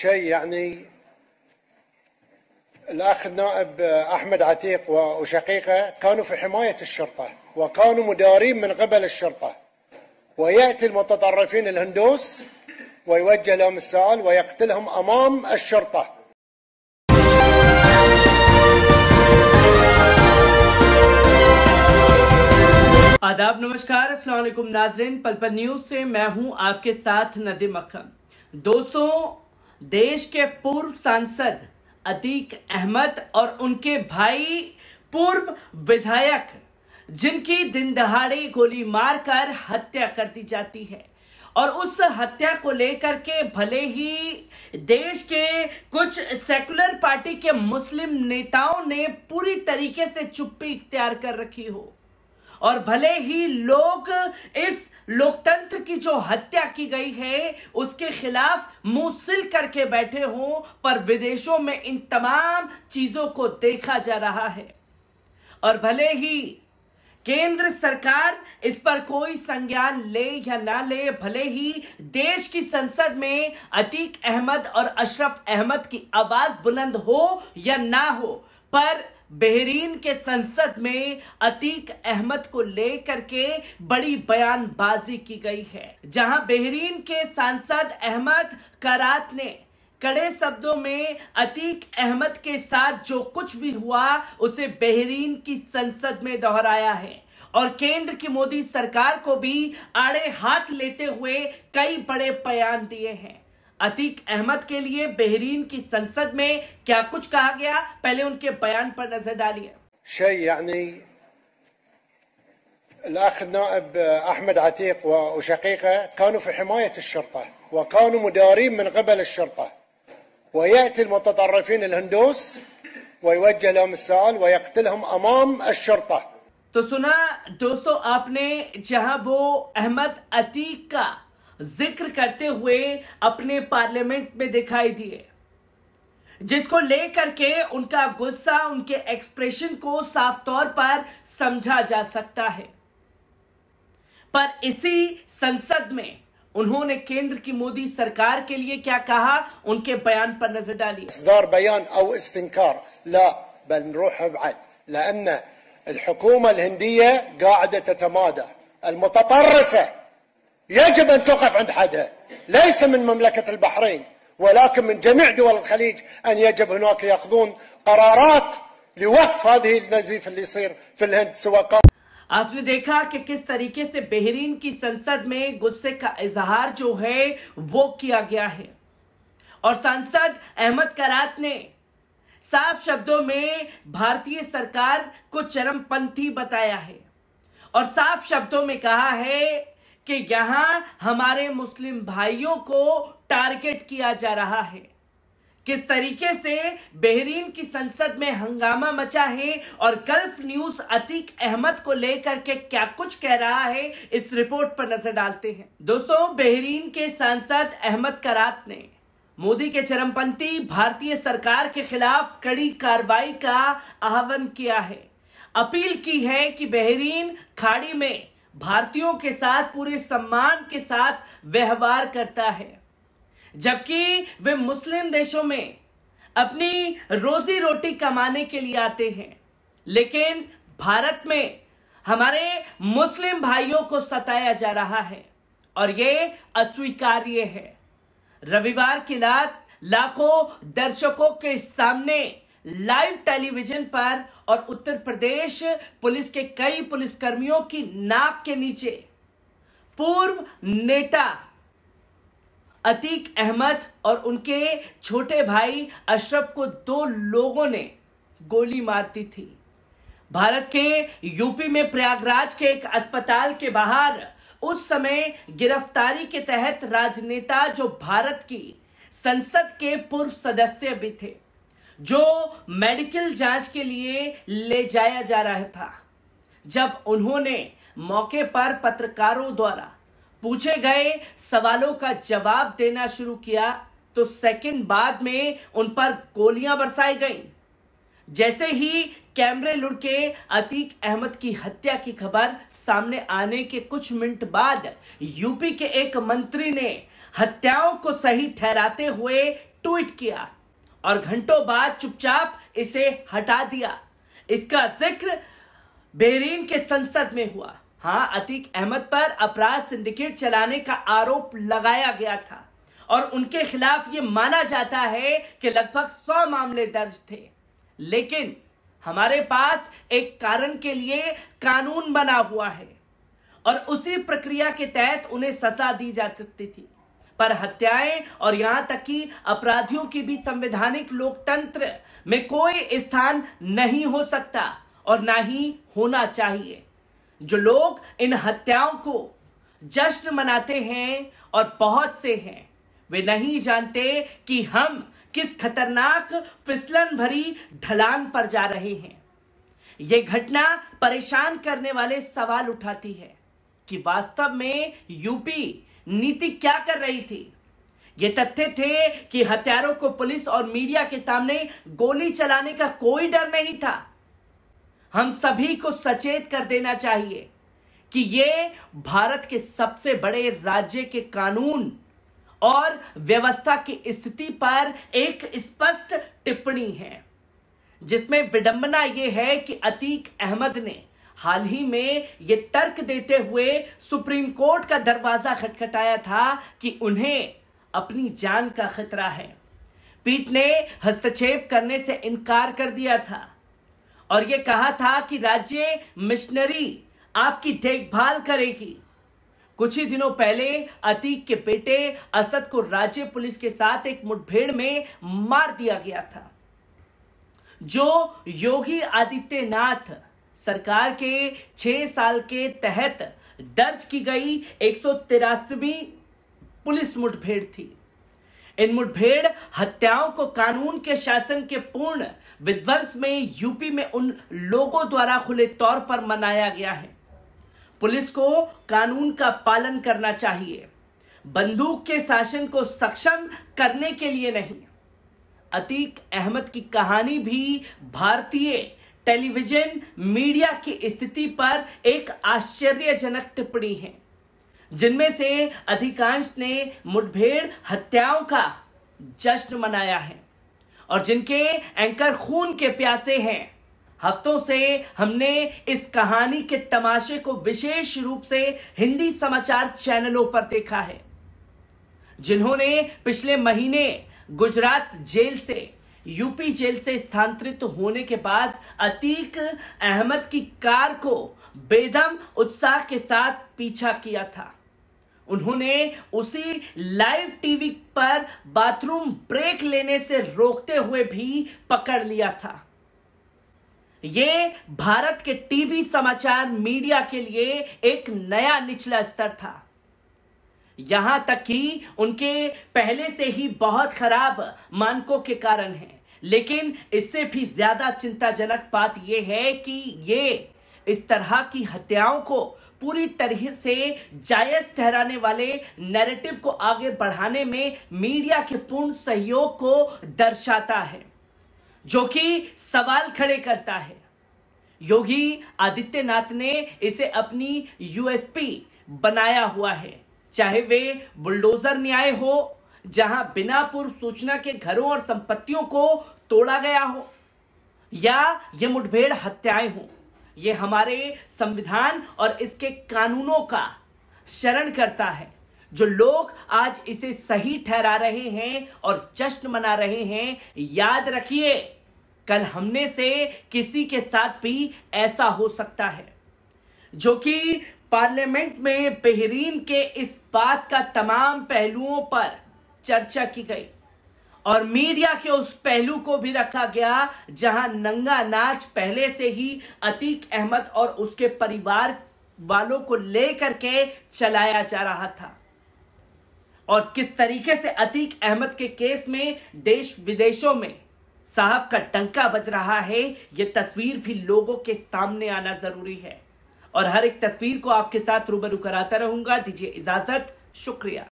شيء يعني الاخ النائب احمد عتيق وشقيقه كانوا في حمايه الشرطه وكانوا مدارين من قبل الشرطه وياتي المتطرفين الهندوس ويوجه لهم السؤال ويقتلهم امام الشرطه आदाब नमस्कार असलम नाजरीन पल نیوز سے میں ہوں آپ کے ساتھ ندی अकरम दोस्तों देश के पूर्व सांसद अतीक अहमद और उनके भाई पूर्व विधायक जिनकी दिन दहाड़े गोली मारकर हत्या कर दी जाती है और उस हत्या को लेकर के भले ही देश के कुछ सेकुलर पार्टी के मुस्लिम नेताओं ने पूरी तरीके से चुप्पी इख्तियार कर रखी हो और भले ही लोग इस लोकतंत्र की जो हत्या की गई है उसके खिलाफ मुंह सिल करके बैठे हों पर विदेशों में इन तमाम चीजों को देखा जा रहा है और भले ही केंद्र सरकार इस पर कोई संज्ञान ले या ना ले भले ही देश की संसद में अतीक अहमद और अशरफ अहमद की आवाज बुलंद हो या ना हो पर बहरीन के संसद में अतीक अहमद को लेकर के बड़ी बयानबाजी की गई है जहां बहरीन के सांसद अहमद करात ने कड़े शब्दों में अतीक अहमद के साथ जो कुछ भी हुआ उसे बहरीन की संसद में दोहराया है और केंद्र की मोदी सरकार को भी आड़े हाथ लेते हुए कई बड़े बयान दिए हैं अतीक अहमद के लिए बहरीन की संसद में क्या कुछ कहा गया पहले उनके बयान पर नजर डालिए الاخ النائب احمد عتيق وشقيقه كانوا في حمايه الشرطه وكانوا مدارين من قبل الشرطه وياتي المتطرفين الهندوس ويوجه لهم السؤال ويقتلهم امام الشرطه तो सुना दोस्तों आपने जहां वो अहमद अतीक का जिक्र करते हुए अपने पार्लियामेंट में दिखाई दिए जिसको लेकर के उनका गुस्सा उनके एक्सप्रेशन को साफ तौर पर समझा जा सकता है पर इसी संसद में उन्होंने केंद्र की मोदी सरकार के लिए क्या कहा उनके बयान पर नजर डाली बयान और ला बल ابعد لان الحكومه الهنديه قاعده تتمادى المتطرفه يجب أن توقف عند حدها ليس من مملكة البحرين ولكن من جميع دول الخليج أن يجب هناك يأخذون قرارات لوقف هذه النزيف اللي يصير في الهند سواء كان आपने देखा कि किस तरीके से बेहरीन की संसद में गुस्से का इजहार जो है वो किया गया है और सांसद अहमद करात ने साफ शब्दों में भारतीय सरकार को चरमपंथी बताया है और साफ शब्दों में कहा है कि यहां हमारे मुस्लिम भाइयों को टारगेट किया जा रहा है किस तरीके से बेहरीन की संसद में हंगामा मचा है और गल्फ न्यूज अतीक अहमद को लेकर के क्या कुछ कह रहा है इस रिपोर्ट पर नजर डालते हैं दोस्तों बेहरीन के सांसद अहमद करात ने मोदी के चरमपंथी भारतीय सरकार के खिलाफ कड़ी कार्रवाई का आह्वान किया है अपील की है कि बेहरीन खाड़ी में भारतीयों के साथ पूरे सम्मान के साथ व्यवहार करता है जबकि वे मुस्लिम देशों में अपनी रोजी रोटी कमाने के लिए आते हैं लेकिन भारत में हमारे मुस्लिम भाइयों को सताया जा रहा है और यह अस्वीकार्य है रविवार की रात लाखों दर्शकों के सामने लाइव टेलीविजन पर और उत्तर प्रदेश पुलिस के कई पुलिसकर्मियों की नाक के नीचे पूर्व नेता अतीक अहमद और उनके छोटे भाई अशरफ को दो लोगों ने गोली मारती थी भारत के यूपी में प्रयागराज के एक अस्पताल के बाहर उस समय गिरफ्तारी के तहत राजनेता जो भारत की संसद के पूर्व सदस्य भी थे जो मेडिकल जांच के लिए ले जाया जा रहा था जब उन्होंने मौके पर पत्रकारों द्वारा पूछे गए सवालों का जवाब देना शुरू किया तो सेकंड बाद में उन पर गोलियां बरसाई गईं। जैसे ही कैमरे लुड़के अतीक अहमद की हत्या की खबर सामने आने के कुछ मिनट बाद यूपी के एक मंत्री ने हत्याओं को सही ठहराते हुए ट्वीट किया और घंटों बाद चुपचाप इसे हटा दिया इसका जिक्र बेरीन के संसद में हुआ हाँ अतीक अहमद पर अपराध सिंडिकेट चलाने का आरोप लगाया गया था और उनके खिलाफ ये माना जाता है कि लगभग सौ मामले दर्ज थे लेकिन हमारे पास एक कारण के लिए कानून बना हुआ है और उसी प्रक्रिया के तहत उन्हें सजा दी जा सकती थी पर हत्याएं और यहां तक कि अपराधियों की भी संवैधानिक लोकतंत्र में कोई स्थान नहीं हो सकता और ना ही होना चाहिए जो लोग इन हत्याओं को जश्न मनाते हैं और बहुत से हैं वे नहीं जानते कि हम किस खतरनाक फिसलन भरी ढलान पर जा रहे हैं यह घटना परेशान करने वाले सवाल उठाती है कि वास्तव में यूपी नीति क्या कर रही थी ये तथ्य थे कि हथियारों को पुलिस और मीडिया के सामने गोली चलाने का कोई डर नहीं था हम सभी को सचेत कर देना चाहिए कि ये भारत के सबसे बड़े राज्य के कानून और व्यवस्था की स्थिति पर एक स्पष्ट टिप्पणी है जिसमें विडंबना यह है कि अतीक अहमद ने हाल ही में ये तर्क देते हुए सुप्रीम कोर्ट का दरवाजा खटखटाया था कि उन्हें अपनी जान का खतरा है पीठ ने हस्तक्षेप करने से इनकार कर दिया था और यह कहा था कि राज्य मिशनरी आपकी देखभाल करेगी कुछ ही दिनों पहले अतीक के बेटे असद को राज्य पुलिस के साथ एक मुठभेड़ में मार दिया गया था जो योगी आदित्यनाथ सरकार के छह साल के तहत दर्ज की गई एक पुलिस मुठभेड़ थी इन मुठभेड़ हत्याओं को कानून के शासन के पूर्ण विध्वंस में यूपी में उन लोगों द्वारा खुले तौर पर मनाया गया है पुलिस को कानून का पालन करना चाहिए बंदूक के शासन को सक्षम करने के लिए नहीं अतीक अहमद की कहानी भी भारतीय टेलीविजन मीडिया की स्थिति पर एक आश्चर्यजनक टिप्पणी है जिनमें से अधिकांश ने मुठभेड़ हत्याओं का जश्न मनाया है और जिनके एंकर खून के प्यासे हैं हफ्तों से हमने इस कहानी के तमाशे को विशेष रूप से हिंदी समाचार चैनलों पर देखा है जिन्होंने पिछले महीने गुजरात जेल से यूपी जेल से स्थानांतरित होने के बाद अतीक अहमद की कार को बेदम उत्साह के साथ पीछा किया था उन्होंने उसी लाइव टीवी पर बाथरूम ब्रेक लेने से रोकते हुए भी पकड़ लिया था ये भारत के टीवी समाचार मीडिया के लिए एक नया निचला स्तर था यहां तक कि उनके पहले से ही बहुत खराब मानकों के कारण है लेकिन इससे भी ज्यादा चिंताजनक बात यह है कि ये इस तरह की हत्याओं को पूरी तरह से जायज ठहराने वाले नैरेटिव को आगे बढ़ाने में मीडिया के पूर्ण सहयोग को दर्शाता है जो कि सवाल खड़े करता है योगी आदित्यनाथ ने इसे अपनी यूएसपी बनाया हुआ है चाहे वे बुलडोजर न्याय हो जहां बिना पूर्व सूचना के घरों और संपत्तियों को तोड़ा गया हो या ये मुठभेड़ हत्याएं हो ये हमारे संविधान और इसके कानूनों का शरण करता है जो लोग आज इसे सही ठहरा रहे हैं और जश्न मना रहे हैं याद रखिए कल हमने से किसी के साथ भी ऐसा हो सकता है जो कि पार्लियामेंट में बेहरीन के इस बात का तमाम पहलुओं पर चर्चा की गई और मीडिया के उस पहलू को भी रखा गया जहां नंगा नाच पहले से ही अतीक अहमद और उसके परिवार वालों को लेकर के चलाया जा रहा था और किस तरीके से अतीक अहमद के केस में देश विदेशों में साहब का टंका बज रहा है यह तस्वीर भी लोगों के सामने आना जरूरी है और हर एक तस्वीर को आपके साथ रूबरू कराता रहूंगा दीजिए इजाजत शुक्रिया